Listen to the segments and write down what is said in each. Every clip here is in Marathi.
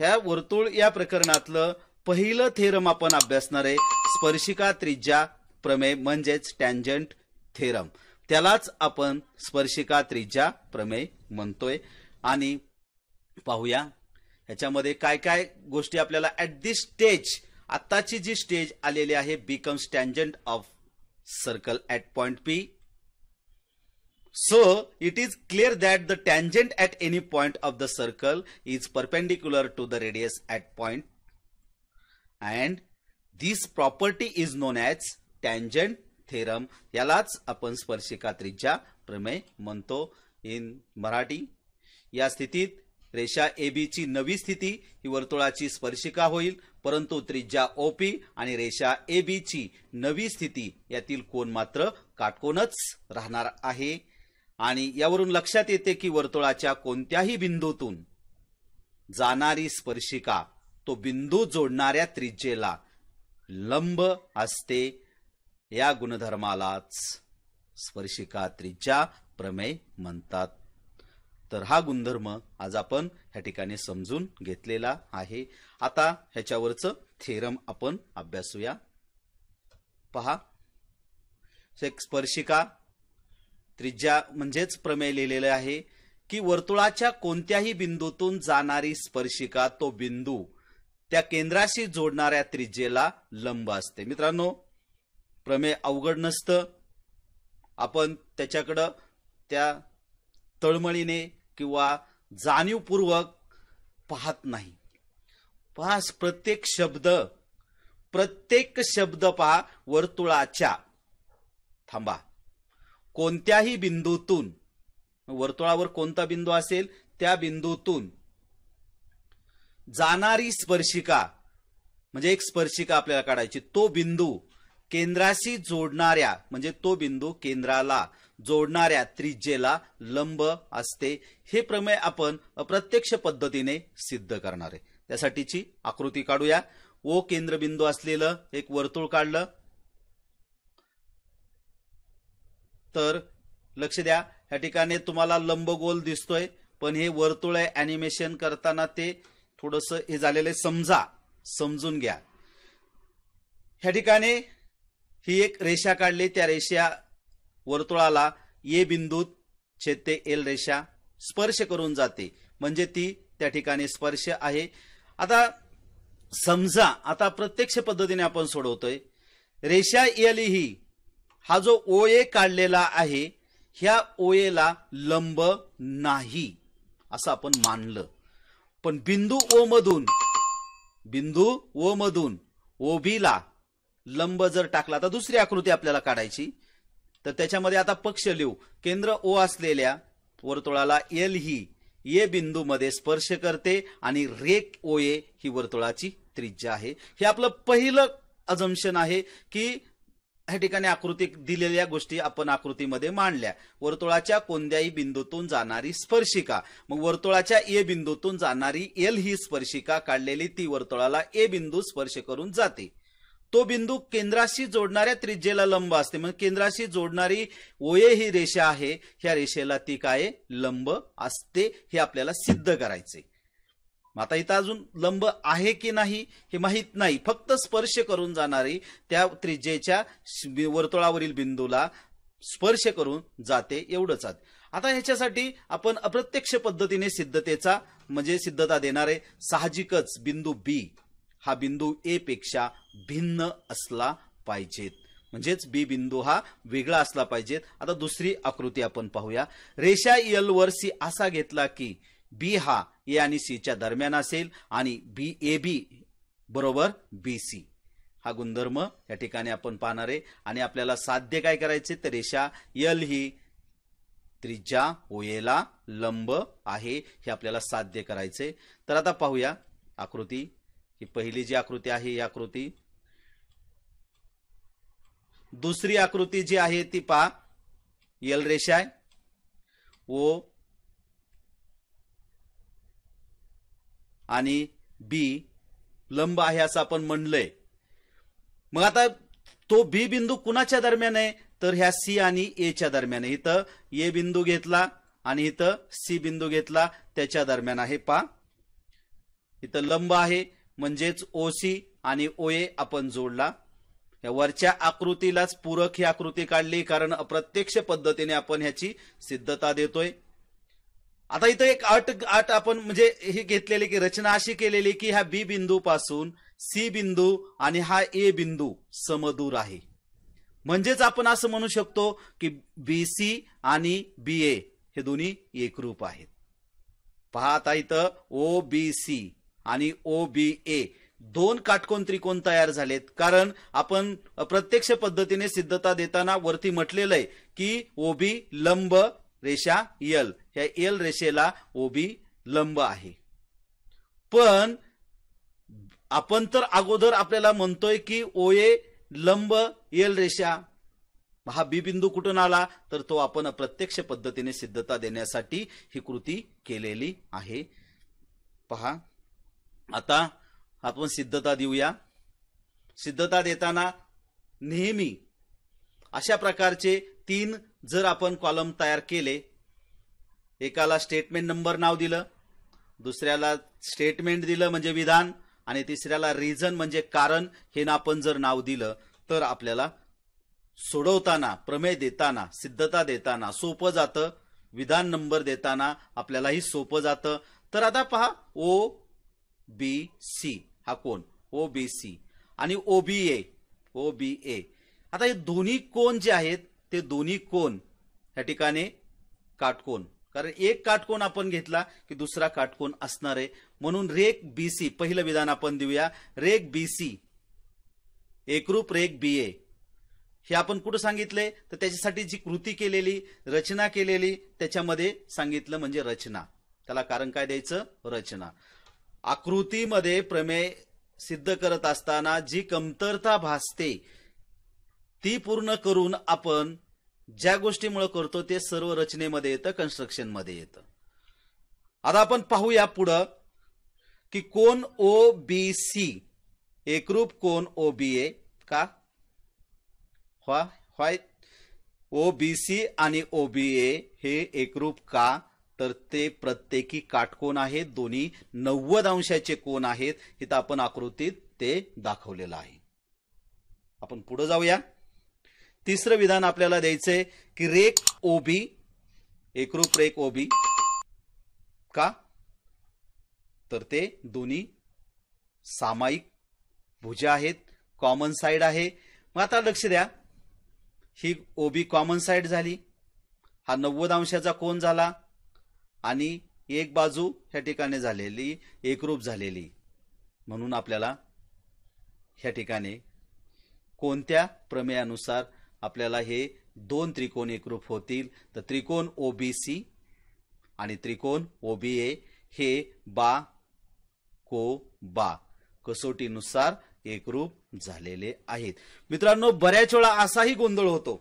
ह्या वर्तुळ या प्रकरणातलं पहिलं थेरम आपण अभ्यासणार आहे स्पर्शिका त्रिज्या प्रमेय म्हणजेच टँजंट थेरम त्यालाच आपण स्पर्शिका त्रिज्या प्रमेय म्हणतोय आणि पाहूया ह्याच्यामध्ये काय काय गोष्टी आपल्याला ऍट दिस स्टेज आत्ताची जी स्टेज आलेली आहे becomes tangent of circle at point P so it is clear that the tangent at any point of the circle is perpendicular to the radius at point and this property is known as tangent theorem यालाच आपण स्पर्शिका त्रिज्या प्रमेय म्हणतो इन मराठी या स्थितीत रेषा ए बीची नवी स्थिती ही वर्तुळाची स्पर्शिका होईल परंतु त्रिज्या पी आणि रेषा ए बीची नवी स्थिती यातील कोण मात्र काटकोनच राहणार आहे आणि यावरून लक्षात येते की वर्तुळाच्या कोणत्याही बिंदूतून जाणारी स्पर्शिका तो बिंदू जोडणाऱ्या त्रिज्येला लंब असते या गुणधर्मालाच स्पर्शिका त्रिज्या प्रमेय म्हणतात तर हा गुणधर्म आज आपण ह्या ठिकाणी समजून घेतलेला आहे आता ह्याच्यावरचं थेरम आपण अभ्यासूया पहा स्पर्शिका त्रिज्या म्हणजेच प्रमेय लिहिलेले आहे की वर्तुळाच्या कोणत्याही बिंदूतून जाणारी स्पर्शिका तो बिंदू त्या केंद्राशी जोडणाऱ्या त्रिज्येला लंब असते मित्रांनो प्रमेय अवघड नसतं आपण त्याच्याकडं त्या तळमळीने किंवा जाणीवपूर्वक पाहत नाही पहा प्रत्येक शब्द प्रत्येक शब्द पहा वर्तुळाच्या थांबा कोणत्याही बिंदूतून वर्तुळावर कोणता बिंदू असेल त्या बिंदूतून जाणारी स्पर्शिका म्हणजे एक स्पर्शिका आपल्याला काढायची तो बिंदू केंद्राशी जोडणाऱ्या म्हणजे तो बिंदू केंद्राला जोडणाऱ्या त्रिज्येला लंब असते हे प्रमेय आपण अप्रत्यक्ष पद्धतीने सिद्ध करणार आहे त्यासाठीची आकृती काढूया ओ केंद्रबिंदू असलेलं एक वर्तुळ काढलं तर लक्ष द्या या ठिकाणी तुम्हाला लंबगोल दिसतोय पण हे वर्तुळ आहे अॅनिमेशन करताना ते थोडस हे झालेले समजा समजून घ्या ह्या ठिकाणी ही एक रेषा काढली त्या रेषा वर्तुळाला ये बिंदूत छेदते एल रेषा स्पर्श करून जाते म्हणजे ती त्या ठिकाणी स्पर्श आहे आता समजा आता प्रत्यक्ष पद्धतीने आपण सोडवतोय रेषा एल ही हा जो ओए काढलेला आहे ह्या ओएला लंब नाही असं आपण मानलं पण बिंदू ओ मधून बिंदू ओ मधून ओबीला लंब जर टाकला तर दुसरी आकृती आपल्याला काढायची तर त्याच्यामध्ये आता पक्ष लिहू केंद्र ओ असलेल्या वर्तुळाला एल ही ए मध्ये स्पर्श करते आणि रेक ओ ए ही वर्तुळाची त्रिज्या आहे हे आपलं पहिलं अजम्शन आहे की या ठिकाणी आकृती दिलेल्या गोष्टी आपण आकृतीमध्ये मांडल्या वर्तुळाच्या कोणत्याही बिंदूतून जाणारी स्पर्शिका मग वर्तुळाच्या ए बिंदूतून जाणारी एल ही स्पर्शिका काढलेली ती वर्तुळाला ए बिंदू स्पर्श करून जाते तो बिंदू केंद्राशी जोडणाऱ्या त्रिज्येला लंब असते म्हणजे केंद्राशी जोडणारी ओए ही रेषा आहे ह्या रेषेला ती काय लंब असते हे आपल्याला सिद्ध करायचे माता इथं अजून लंब आहे की नाही हे माहीत नाही फक्त स्पर्श करून जाणारी त्या त्रिज्येच्या वर्तुळावरील बिंदूला स्पर्श करून जाते एवढंच आता ह्याच्यासाठी आपण अप्रत्यक्ष पद्धतीने सिद्धतेचा म्हणजे सिद्धता देणारे साहजिकच बिंदू बी हा बिंदू ए पेक्षा भिन्न असला पाहिजेत म्हणजेच बी बिंदू हा वेगळा असला पाहिजेत आता दुसरी आकृती आपण पाहूया रेषा एल वर सी असा घेतला की बी हा ए आणि सीच्या दरम्यान असेल आणि बी ए बी बरोबर बी सी हा गुणधर्म या ठिकाणी आपण पाहणार आहे आणि आपल्याला साध्य काय करायचे तर रेषा यल ही त्रिज्या ओएला लंब आहे हे आपल्याला साध्य करायचे तर आता पाहूया आकृती ही पहिली जी आकृती आहे ही आकृती दुसरी आकृती जी आहे ती पा यल रेषा आहे ओ आणि बी लंब आहे असं आपण म्हणलंय मग आता तो बी बिंदू कुणाच्या दरम्यान आहे तर ह्या सी आणि एच्या दरम्यान आहे इथं ए बिंदू घेतला आणि इथं सी बिंदू घेतला त्याच्या दरम्यान आहे पा इथं लंब आहे म्हणजेच ओ सी आणि ओ ए आपण जोडला या वरच्या आकृतीलाच पूरक ही आकृती काढली कारण अप्रत्यक्ष पद्धतीने आपण ह्याची सिद्धता देतोय आता इथं एक अट अट आपण म्हणजे हे घेतलेली की रचना अशी केलेली की ह्या बी बिंदू पासून सी बिंदू आणि हा ए बिंदू समदूर आहे म्हणजेच आपण असं म्हणू शकतो की बी सी आणि बी ए हे दोन्ही एकरूप आहेत पहा आता इथं ओ बी सी आणि ओ बी ए दोन काटकोन त्रिकोण तयार झालेत कारण आपण प्रत्यक्ष पद्धतीने सिद्धता देताना वरती म्हटलेलं आहे की ओबी लंब रेषा यल ह्या एल रेषेला ओबी लंब आहे पण आपण तर अगोदर आपल्याला म्हणतोय की ओ ए लंब एल रेषा हा बी बिंदू कुठून आला तर तो आपण प्रत्यक्ष पद्धतीने सिद्धता देण्यासाठी ही कृती केलेली आहे पहा आता आपण सिद्धता देऊया सिद्धता देताना नेहमी अशा प्रकारचे तीन जर आपण कॉलम तयार केले एकाला स्टेटमेंट नंबर नाव दिलं दुसऱ्याला स्टेटमेंट दिलं म्हणजे विधान आणि तिसऱ्याला रिझन म्हणजे कारण हे ना आपण जर नाव दिलं तर आपल्याला सोडवताना प्रमेय देताना सिद्धता देताना सोपं जातं विधान नंबर देताना आपल्यालाही सोपं जातं तर आता पहा ओ बी सी हा कोण ओ बी सी आणि ओ बी ए ओ बी ए आता हे दोन्ही कोण जे आहेत ते दोन्ही कोण या ठिकाणी काटकोण कारण एक काटकोन आपण घेतला की दुसरा काटकोन असणार आहे म्हणून रेक बी सी पहिलं विधान आपण देऊया रेक बी सी एकरूप रेक बी ए हे आपण कुठं सांगितले तर त्याच्यासाठी जी कृती केलेली रचना केलेली त्याच्यामध्ये सांगितलं म्हणजे रचना त्याला कारण काय द्यायचं रचना आकृतीमध्ये प्रमेय सिद्ध करत असताना जी कमतरता भासते ती पूर्ण करून आपण ज्या गोष्टीमुळे करतो ते सर्व रचनेमध्ये येतं कन्स्ट्रक्शनमध्ये येतं आता आपण पाहूया पुढं की कोण ओ बी सी एकरूप कोण ओ बी ए का व्हाय ओ बी सी आणि ओ बी ए हे एकरूप का तर ते प्रत्येकी काटकोन आहेत दोन्ही नव्वद अंशाचे कोण आहेत इथं आपण आकृतीत ते दाखवलेलं आहे आपण पुढे जाऊया तिसरं विधान आपल्याला द्यायचंय की रेक ओबी एकरूप रेक ओबी का तर ते दोन्ही सामायिक भुजा आहेत कॉमन साइड आहे मग आता लक्ष द्या ही ओबी कॉमन साइड झाली हा नव्वद अंशाचा कोण झाला आणि एक बाजू ह्या ठिकाणी झालेली एकरूप झालेली म्हणून आपल्याला ह्या ठिकाणी कोणत्या प्रमेयानुसार आपल्याला हे दोन त्रिकोण एकरूप होतील तर त्रिकोण ओबीसी आणि त्रिकोण ओबीए हे बा को बा कसोटीनुसार एकरूप झालेले आहेत मित्रांनो बऱ्याच वेळा असाही गोंधळ होतो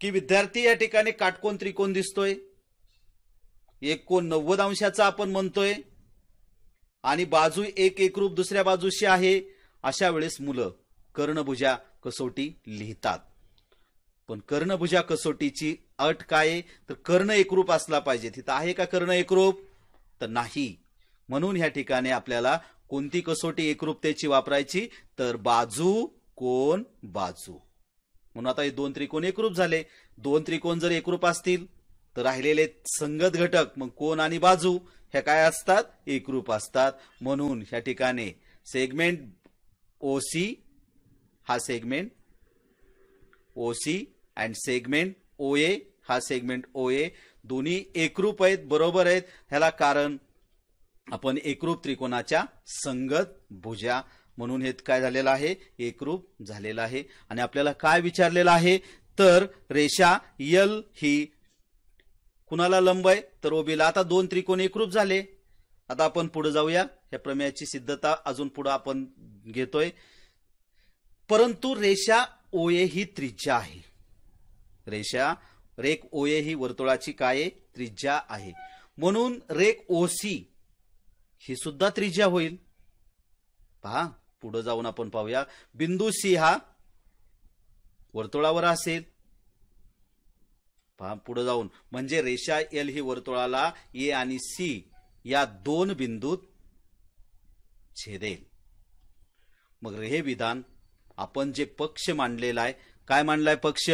की विद्यार्थी या ठिकाणी काटकोण त्रिकोण दिसतोय एक कोण नव्वद अंशाचा आपण म्हणतोय आणि बाजू एक एकरूप दुसऱ्या बाजूशी आहे अशा वेळेस मुलं कर्णभुजा कसोटी लिहितात पण कर्णभुजा कसोटीची अट काय तर कर्ण एकरूप असला पाहिजे तिथं आहे का कर्ण एकरूप तर नाही म्हणून ह्या ठिकाणी आपल्याला कोणती कसोटी एकरूपतेची वापरायची तर बाजू कोण बाजू म्हणून आता हे दोन त्रिकोण एकरूप झाले दोन त्रिकोण जर एकरूप असतील तर राहिलेले संगत घटक मग कोण आणि बाजू हे काय असतात एकरूप असतात म्हणून ह्या ठिकाणी सेगमेंट ओसी हा segment OC and segment O A हा सेगमेंट ओ ए दोन्ही एकरूप आहेत बरोबर आहेत ह्याला कारण आपण एकरूप त्रिकोणाच्या संगत भुजा म्हणून हे काय झालेलं आहे एकरूप झालेलं आहे आणि आपल्याला काय विचारलेलं आहे तर रेषा यल ही कुणाला लंब आहे तर ओबीला आता दोन त्रिकोण एकरूप झाले आता आपण पुढे जाऊया या प्रमेयाची सिद्धता अजून पुढे आपण घेतोय परंतु रेषा ओए ही त्रिज्या आहे रेषा रेक ओए ही वर्तुळाची काय त्रिज्या आहे म्हणून रेक ओसी ही सुद्धा त्रिज्या होईल पहा पुढे जाऊन आपण पाहूया बिंदू सी हा वर्तुळावर असेल पहा पुढे जाऊन म्हणजे रेषा एल ही वर्तुळाला ए आणि सी या दोन बिंदूत छेदेल मग हे विधान आपण जे पक्ष मांडलेला आहे काय मांडलाय पक्ष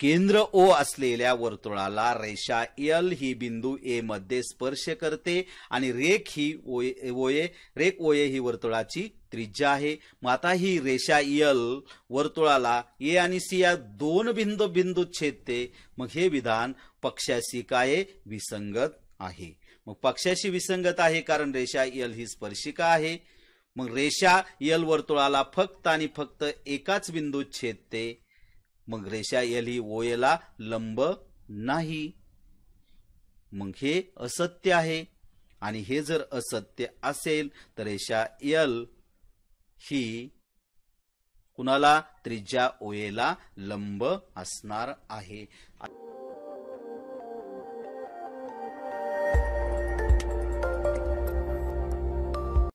केंद्र ओ असलेल्या वर्तुळाला रेषा एल ही बिंदू ए मध्ये स्पर्श करते आणि रेख ही ओए ओए रेख ओए ही वर्तुळाची त्रिज्या आहे मग आता ही रेषा यल वर्तुळाला ए आणि सी या दोन बिंदू बिंदू छेदते मग हे विधान पक्षाशी काय विसंगत आहे मग पक्षाशी विसंगत आहे कारण रेषा यल ही स्पर्शिका आहे मग रेषा यल वर्तुळाला फक्त आणि फक्त एकाच बिंदू छेदते मग रेषा एल ही ओएला लंब नाही मग हे असत्य आहे आणि हे जर असत्य असेल तर रेषा एल ही कुणाला त्रिज्या ओएला लंब असणार आहे